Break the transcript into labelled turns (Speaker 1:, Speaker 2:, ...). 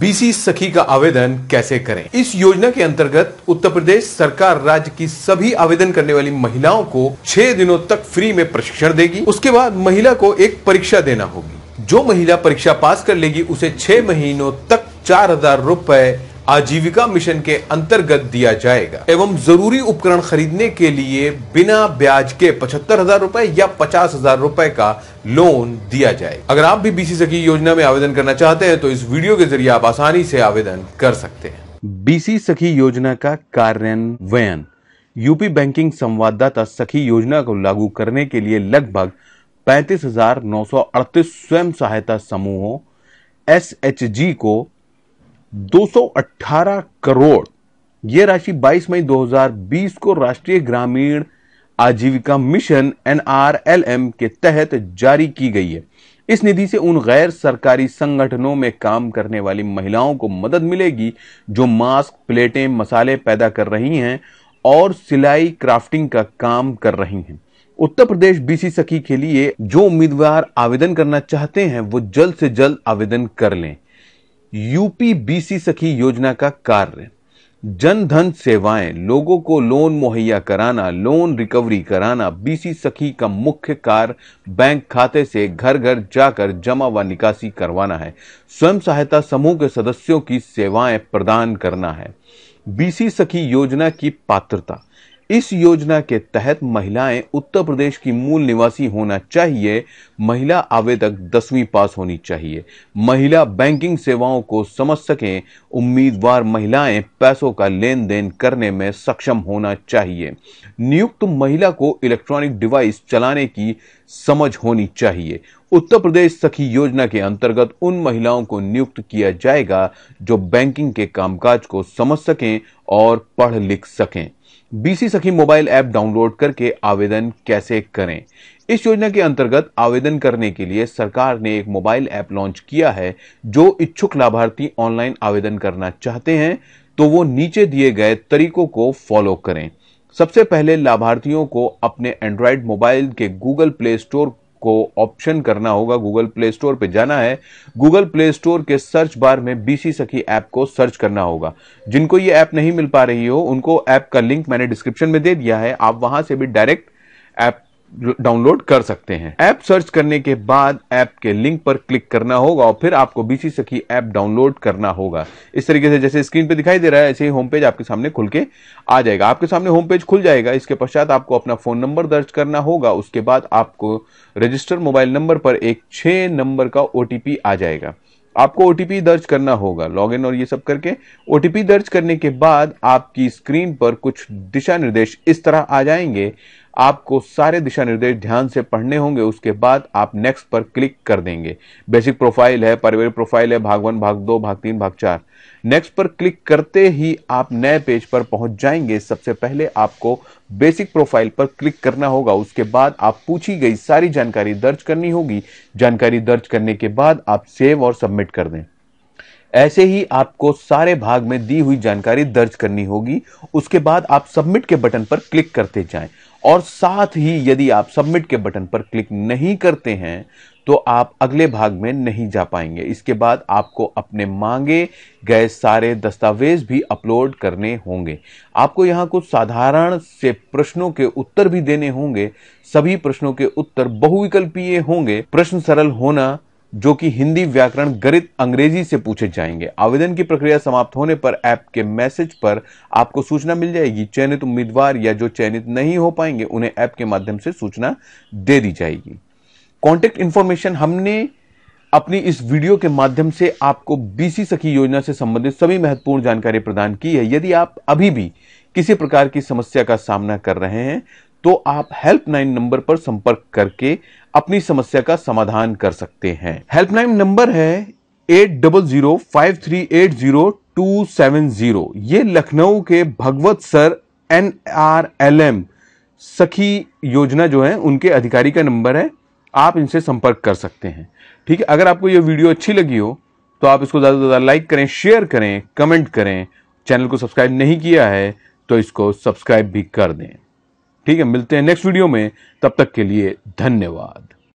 Speaker 1: BC सखी का आवेदन कैसे करें इस योजना के अंतर्गत उत्तर प्रदेश सरकार राज्य की सभी आवेदन करने वाली महिलाओं को छह दिनों तक फ्री में प्रशिक्षण देगी उसके बाद महिला को एक परीक्षा देना होगी जो महिला परीक्षा पास कर लेगी उसे छह महीनों तक चार हजार रूपए आजीविका मिशन के अंतर्गत दिया जाएगा एवं जरूरी उपकरण खरीदने के लिए बिना ब्याज के पचहत्तर हजार रूपए या पचास हजार रूपए का लोन दिया जाए अगर आप भी बीसी सखी योजना में आवेदन करना चाहते हैं तो इस वीडियो के जरिए आप आसानी से आवेदन कर सकते हैं बीसी सखी योजना का कार्यान्वयन यूपी बैंकिंग संवाददाता सखी योजना को लागू करने के लिए लगभग पैंतीस स्वयं सहायता समूहों एस को 218 करोड़ यह राशि 22 मई 2020 को राष्ट्रीय ग्रामीण आजीविका मिशन एनआरएलएम के तहत जारी की गई है इस निधि से उन गैर सरकारी संगठनों में काम करने वाली महिलाओं को मदद मिलेगी जो मास्क प्लेटें मसाले पैदा कर रही हैं और सिलाई क्राफ्टिंग का काम कर रही हैं उत्तर प्रदेश बीसी सखी के लिए जो उम्मीदवार आवेदन करना चाहते हैं वो जल्द से जल्द आवेदन कर लें यूपी बीसी सखी योजना का कार्य जन धन सेवाएं लोगों को लोन मुहैया कराना लोन रिकवरी कराना बीसी सखी का मुख्य कार्य बैंक खाते से घर घर जाकर जमा व निकासी करवाना है स्वयं सहायता समूह के सदस्यों की सेवाएं प्रदान करना है बीसी सखी योजना की पात्रता इस योजना के तहत महिलाएं उत्तर प्रदेश की मूल निवासी होना चाहिए महिला आवेदक दसवीं पास होनी चाहिए महिला बैंकिंग सेवाओं को समझ सकें उम्मीदवार महिलाएं पैसों का लेन देन करने में सक्षम होना चाहिए नियुक्त महिला को इलेक्ट्रॉनिक डिवाइस चलाने की समझ होनी चाहिए उत्तर प्रदेश सखी योजना के अंतर्गत उन महिलाओं को नियुक्त किया जाएगा जो बैंकिंग के कामकाज को समझ सकें और पढ़ लिख सकें बीसी सखी मोबाइल ऐप डाउनलोड करके आवेदन कैसे करें इस योजना के अंतर्गत आवेदन करने के लिए सरकार ने एक मोबाइल ऐप लॉन्च किया है जो इच्छुक लाभार्थी ऑनलाइन आवेदन करना चाहते हैं तो वो नीचे दिए गए तरीकों को फॉलो करें सबसे पहले लाभार्थियों को अपने एंड्रॉयड मोबाइल के गूगल प्ले स्टोर को ऑप्शन करना होगा गूगल प्ले स्टोर पे जाना है गूगल प्ले स्टोर के सर्च बार में बीसी सखी ऐप को सर्च करना होगा जिनको ये ऐप नहीं मिल पा रही हो उनको ऐप का लिंक मैंने डिस्क्रिप्शन में दे दिया है आप वहां से भी डायरेक्ट ऐप डाउनलोड कर सकते हैं ऐप सर्च करने के बाद ऐप के लिंक पर क्लिक करना होगा और फिर आपको बीसी सखी ऐप डाउनलोड करना होगा इस तरीके से जैसे स्क्रीन पे दिखाई दे रहा है ऐसे ही होम पेज आपके सामने खुल के आ जाएगा आपके सामने होम पेज खुल जाएगा इसके पश्चात आपको अपना फोन नंबर दर्ज करना होगा उसके बाद आपको रजिस्टर मोबाइल नंबर पर एक छह नंबर का ओ आ जाएगा आपको ओटीपी दर्ज करना होगा लॉग और ये सब करके ओटीपी दर्ज करने के बाद आपकी स्क्रीन पर कुछ दिशा निर्देश इस तरह आ जाएंगे आपको सारे दिशा निर्देश ध्यान से पढ़ने होंगे उसके बाद आप नेक्स्ट पर क्लिक कर देंगे बेसिक प्रोफाइल है पारिवारिक प्रोफाइल है भाग वन भाग दो भाग तीन भाग चार नेक्स्ट पर क्लिक करते ही आप नए पेज पर पहुंच जाएंगे सबसे पहले आपको बेसिक प्रोफाइल पर क्लिक करना होगा उसके बाद आप पूछी गई सारी जानकारी दर्ज करनी होगी जानकारी दर्ज करने के बाद आप सेव और सबमिट कर दें ऐसे ही आपको सारे भाग में दी हुई जानकारी दर्ज करनी होगी उसके बाद आप सबमिट के बटन पर क्लिक करते जाएं और साथ ही यदि आप सबमिट के बटन पर क्लिक नहीं करते हैं तो आप अगले भाग में नहीं जा पाएंगे इसके बाद आपको अपने मांगे गए सारे दस्तावेज भी अपलोड करने होंगे आपको यहाँ कुछ साधारण से प्रश्नों के उत्तर भी देने होंगे सभी प्रश्नों के उत्तर बहुविकल्पीय होंगे प्रश्न सरल होना जो कि हिंदी व्याकरण गणित अंग्रेजी से पूछे जाएंगे आवेदन की प्रक्रिया समाप्त होने पर ऐप के मैसेज पर आपको सूचना मिल जाएगी चयनित उम्मीदवार या जो चयनित नहीं हो पाएंगे उन्हें ऐप के माध्यम से सूचना दे दी जाएगी कॉन्टेक्ट इन्फॉर्मेशन हमने अपनी इस वीडियो के माध्यम से आपको बीसी सखी योजना से संबंधित सभी महत्वपूर्ण जानकारी प्रदान की है यदि आप अभी भी किसी प्रकार की समस्या का सामना कर रहे हैं तो आप हेल्पलाइन नंबर पर संपर्क करके अपनी समस्या का समाधान कर सकते हैं हेल्पलाइन नंबर है eight double zero five three eight zero two seven zero ये लखनऊ के Bhagwat sir N R L M Sakhi योजना जो है उनके अधिकारी का नंबर है आप इनसे संपर्क कर सकते हैं ठीक है अगर आपको ये वीडियो अच्छी लगी हो तो आप इसको ज़्यादा से ज़्यादा लाइक करें शेयर करें कमेंट करें चैनल को सब्सक्राइब नहीं किया है तो इसको सब्सक्राइब भी कर दें ठीक है मिलते हैं नेक्स्ट वीडियो में तब तक के लिए धन्यवाद